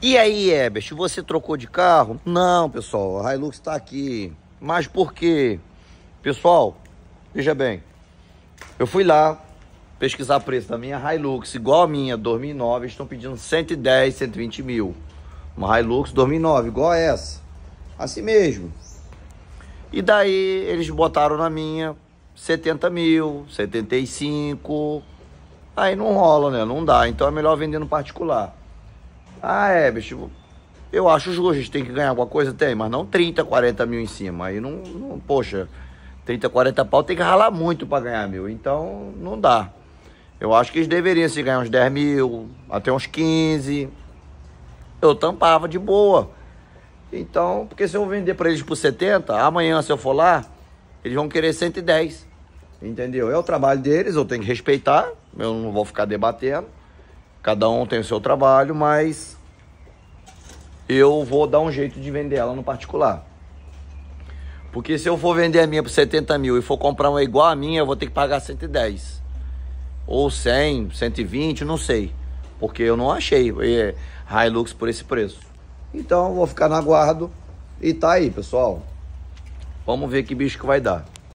E aí, Ebert, você trocou de carro? Não, pessoal, a Hilux está aqui. Mas por quê? Pessoal, veja bem. Eu fui lá pesquisar preço da minha Hilux, igual a minha, 2009. Estão pedindo 110, 120 mil. Uma Hilux 2009, igual a essa. Assim mesmo. E daí eles botaram na minha 70 mil, 75. Aí não rola, né? Não dá. Então é melhor vender no particular. Ah, é, bicho, eu acho justo, a gente tem que ganhar alguma coisa, tem, mas não 30, 40 mil em cima. Aí não, não poxa, 30, 40 pau tem que ralar muito para ganhar mil, então não dá. Eu acho que eles deveriam se ganhar uns 10 mil, até uns 15. Eu tampava de boa. Então, porque se eu vender para eles por 70, amanhã se eu for lá, eles vão querer 110. Entendeu? É o trabalho deles, eu tenho que respeitar, eu não vou ficar debatendo. Cada um tem o seu trabalho, mas eu vou dar um jeito de vender ela no particular. Porque se eu for vender a minha por 70 mil e for comprar uma igual a minha, eu vou ter que pagar 110. Ou 100, 120, não sei. Porque eu não achei é, Hilux por esse preço. Então eu vou ficar na guarda e tá aí, pessoal. Vamos ver que bicho que vai dar.